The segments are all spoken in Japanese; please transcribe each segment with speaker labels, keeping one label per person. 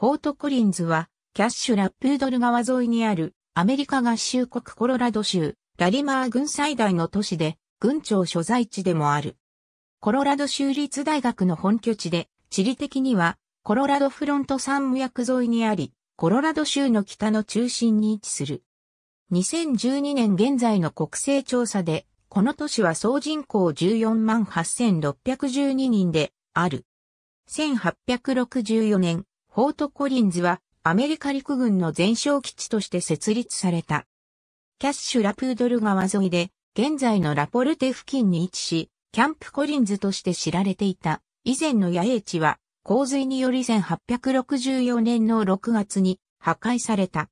Speaker 1: フォートコリンズは、キャッシュラップードル川沿いにある、アメリカ合衆国コロラド州、ラリマー郡最大の都市で、郡庁所在地でもある。コロラド州立大学の本拠地で、地理的には、コロラドフロント山脈沿いにあり、コロラド州の北の中心に位置する。2012年現在の国勢調査で、この都市は総人口14万8612人である。1864年、フォートコリンズはアメリカ陸軍の前哨基地として設立された。キャッシュラプードル川沿いで、現在のラポルテ付近に位置し、キャンプコリンズとして知られていた、以前の野営地は、洪水により1864年の6月に破壊された。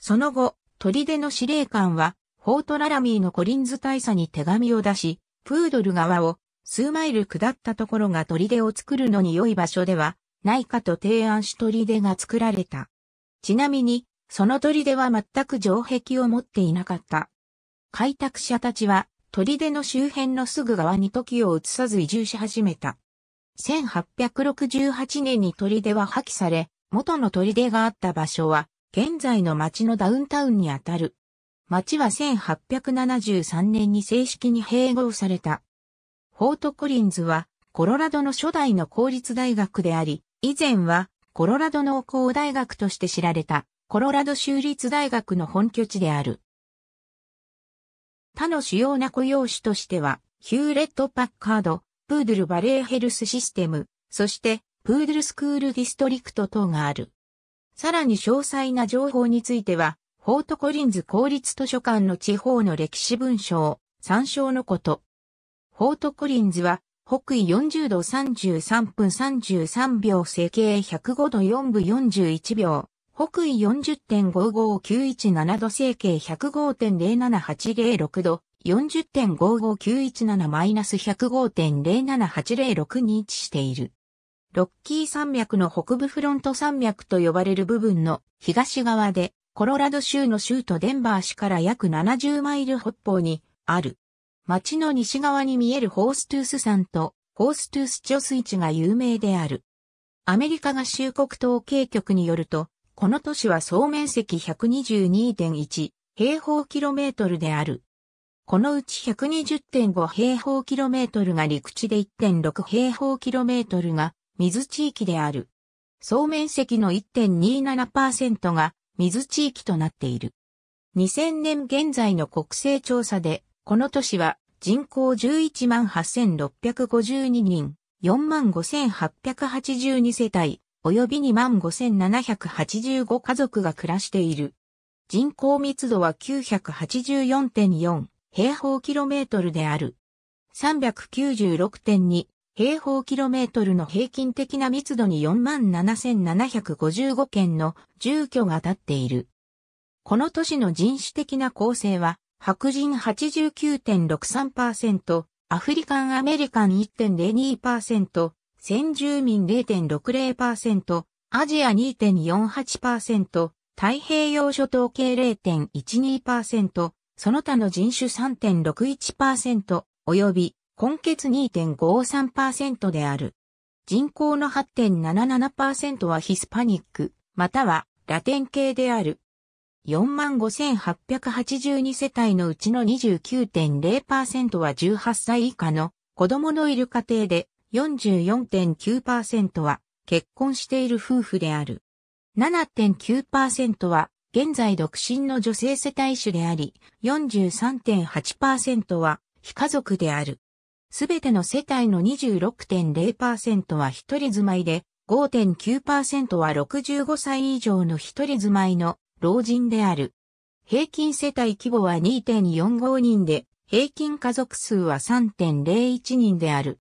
Speaker 1: その後、砦の司令官は、フォートララミーのコリンズ大佐に手紙を出し、プードル川を数マイル下ったところが砦を作るのに良い場所ではないかと提案し砦が作られた。ちなみに、その砦は全く城壁を持っていなかった。開拓者たちは、砦の周辺のすぐ側に時を移さず移住し始めた。1868年に砦は破棄され、元の砦があった場所は、現在の町のダウンタウンにあたる。町は1873年に正式に併合された。フォートコリンズは、コロラドの初代の公立大学であり、以前は、コロラド農工大学として知られた、コロラド州立大学の本拠地である。他の主要な雇用種としては、ヒューレット・パッカード、プードル・バレーヘルス・システム、そして、プードル・スクール・ディストリクト等がある。さらに詳細な情報については、フォートコリンズ公立図書館の地方の歴史文章、参照のこと。フォートコリンズは北緯40度33分33秒、整形105度4分41秒、北緯40.55917度整形105.07806度、40.55917-105.07806に位置している。ロッキー山脈の北部フロント山脈と呼ばれる部分の東側で、コロラド州の州都デンバー市から約70マイル北方にある。町の西側に見えるホーストゥース山とホーストゥース貯水池が有名である。アメリカ合衆国統計局によると、この都市は総面積122.1平方キロメートルである。このうち120.5平方キロメートルが陸地で1.6平方キロメートルが水地域である。総面積の1.27%が水地域となっている。2000年現在の国勢調査で、この都市は人口11万8652人、4万5882世帯、及び2万5785家族が暮らしている。人口密度は984.4平方キロメートルである。396.2平方キロメートルの平均的な密度に47,755件の住居が立っている。この都市の人種的な構成は白人89.63%、アフリカンアメリカン1.02%、先住民0.60%、アジア2.48%、太平洋諸島系0.12%、その他の人種3.61%、及び、根血2.53%である。人口の8.77%はヒスパニック、またはラテン系である。45,882世帯のうちの29.0%は18歳以下の子供のいる家庭で44.9%は結婚している夫婦である。7.9%は現在独身の女性世帯主であり、43.8%は非家族である。すべての世帯の26.0%は一人住まいで、5.9%は65歳以上の一人住まいの老人である。平均世帯規模は2.45人で、平均家族数は3.01人である。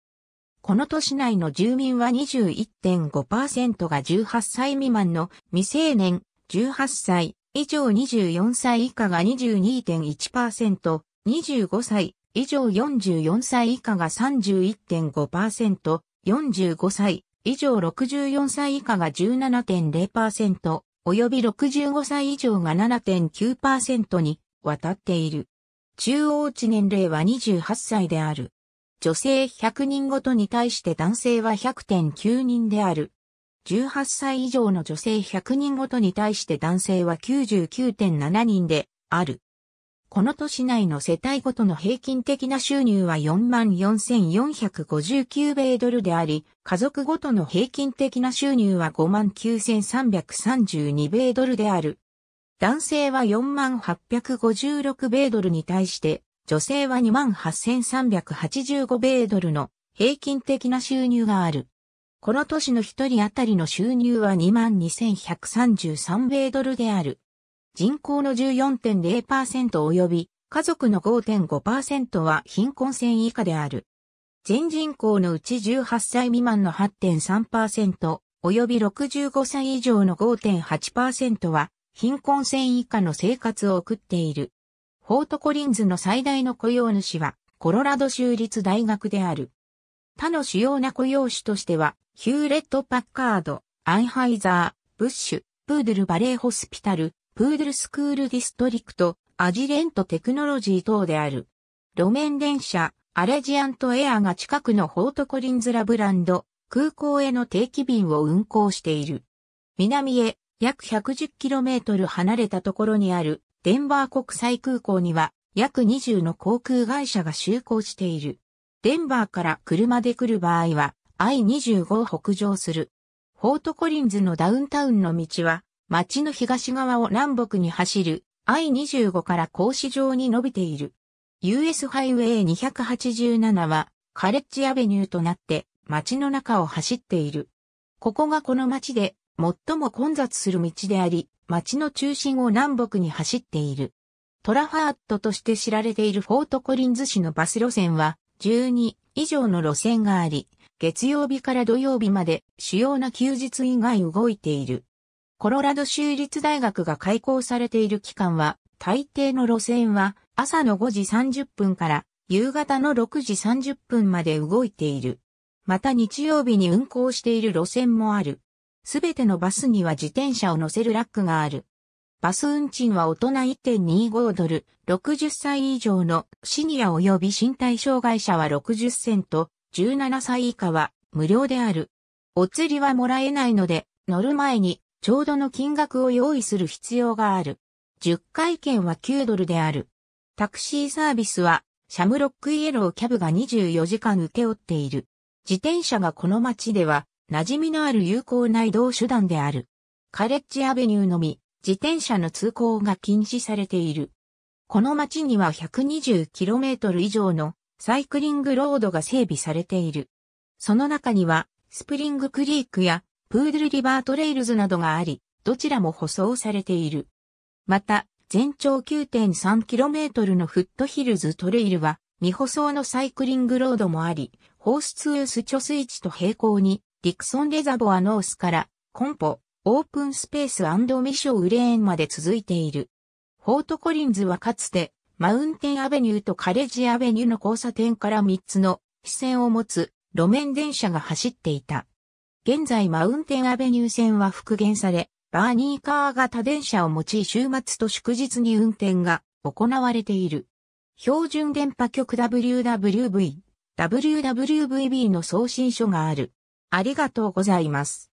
Speaker 1: この都市内の住民は21.5%が18歳未満の未成年、18歳以上24歳以下が22.1%、25歳以上44歳以下が31.5%、45歳以上64歳以下が17.0%、及び65歳以上が7.9%にわたっている。中央値年齢は28歳である。女性100人ごとに対して男性は100.9人である。18歳以上の女性100人ごとに対して男性は99.7人である。この都市内の世帯ごとの平均的な収入は44,459米ドルであり、家族ごとの平均的な収入は59,332米ドルである。男性は4856米ドルに対して、女性は28,385米ドルの平均的な収入がある。この都市の一人当たりの収入は22,133米ドルである。人口の14.0%及び家族の5.5%は貧困線以下である。全人口のうち18歳未満の8.3%及び65歳以上の5.8%は貧困線以下の生活を送っている。フォートコリンズの最大の雇用主はコロラド州立大学である。他の主要な雇用主としては、ヒューレット・パッカード、アンハイザー、ブッシュ、プードル・バレー・ホスピタル、プードルスクールディストリクト、アジレントテクノロジー等である。路面電車、アレジアントエアが近くのホートコリンズラブランド、空港への定期便を運航している。南へ約 110km 離れたところにあるデンバー国際空港には約20の航空会社が就航している。デンバーから車で来る場合は I25 を北上する。ホートコリンズのダウンタウンの道は町の東側を南北に走る I25 から格子状に伸びている。US ハイウェイ287はカレッジアベニューとなって町の中を走っている。ここがこの町で最も混雑する道であり、町の中心を南北に走っている。トラファーットとして知られているフォートコリンズ市のバス路線は12以上の路線があり、月曜日から土曜日まで主要な休日以外動いている。コロラド州立大学が開校されている期間は、大抵の路線は朝の5時30分から夕方の6時30分まで動いている。また日曜日に運行している路線もある。すべてのバスには自転車を乗せるラックがある。バス運賃は大人1.25ドル、60歳以上のシニア及び身体障害者は60セント、17歳以下は無料である。お釣りはもらえないので、乗る前にちょうどの金額を用意する必要がある。10回券は9ドルである。タクシーサービスは、シャムロックイエローキャブが24時間受け負っている。自転車がこの街では、馴染みのある有効な移動手段である。カレッジアベニューのみ、自転車の通行が禁止されている。この街には 120km 以上のサイクリングロードが整備されている。その中には、スプリングクリークやプードルリバートレイルズなどがあり、どちらも舗装されている。また、全長 9.3km のフットヒルズトレイルは、未舗装のサイクリングロードもあり、ホースツース貯水池と並行に、ディクソンレザボアノースから、コンポ、オープンスペースミショウレーンまで続いている。フォートコリンズはかつて、マウンテンアベニューとカレッジアベニューの交差点から3つの視線を持つ路面電車が走っていた。現在マウンテンアベニュー線は復元され、バーニーカー型電車を用い週末と祝日に運転が行われている。標準電波局 WWV、WWVB の送信書がある。ありがとうございます。